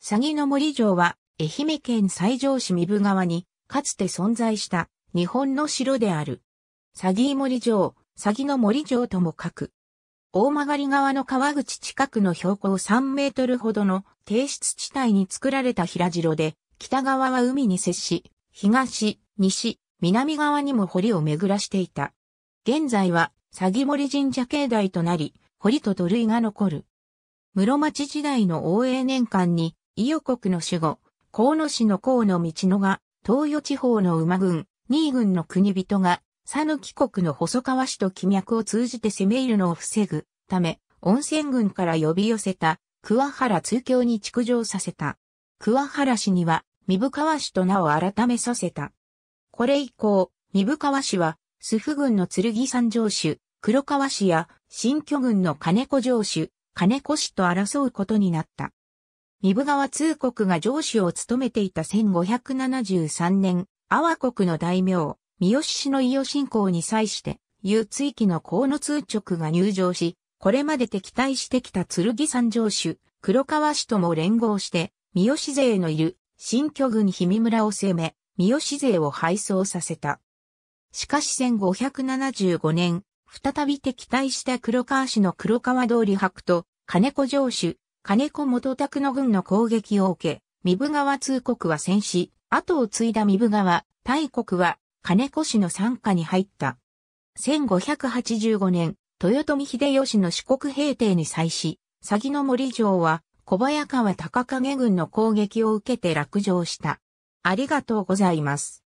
詐欺の森城は、愛媛県西条市三部川に、かつて存在した、日本の城である。詐欺森城、詐欺の森城とも書く。大曲川の川口近くの標高3メートルほどの低湿地帯に作られた平城で、北側は海に接し、東、西、南側にも堀を巡らしていた。現在は、詐欺森神社境内となり、堀と土塁が残る。室町時代の応永年間に、伊予国の守護、河野市の河野道野が、東予地方の馬軍、新軍の国人が、佐抜国の細川市と気脈を通じて攻め入るのを防ぐため、温泉軍から呼び寄せた、桑原通教に築城させた。桑原氏には、三部川氏と名を改めさせた。これ以降、三部川氏は、須府軍の剣山城主、黒川氏や、新居軍の金子城主、金子氏と争うことになった。三分川通国が上司を務めていた1573年、阿波国の大名、三好氏の伊予信仰に際して、有追記の河野通直が入城し、これまで敵対してきた剣山城主、黒川氏とも連合して、三好勢のいる新居郡氷見村を攻め、三好勢を敗走させた。しかし1575年、再び敵対した黒川氏の黒川通り白と金子城主、金子元拓の軍の攻撃を受け、三部川通国は戦死、後を継いだ三部川、大国は金子氏の参加に入った。1585年、豊臣秀吉の四国平定に際し、詐欺の森城は小早川高影軍の攻撃を受けて落城した。ありがとうございます。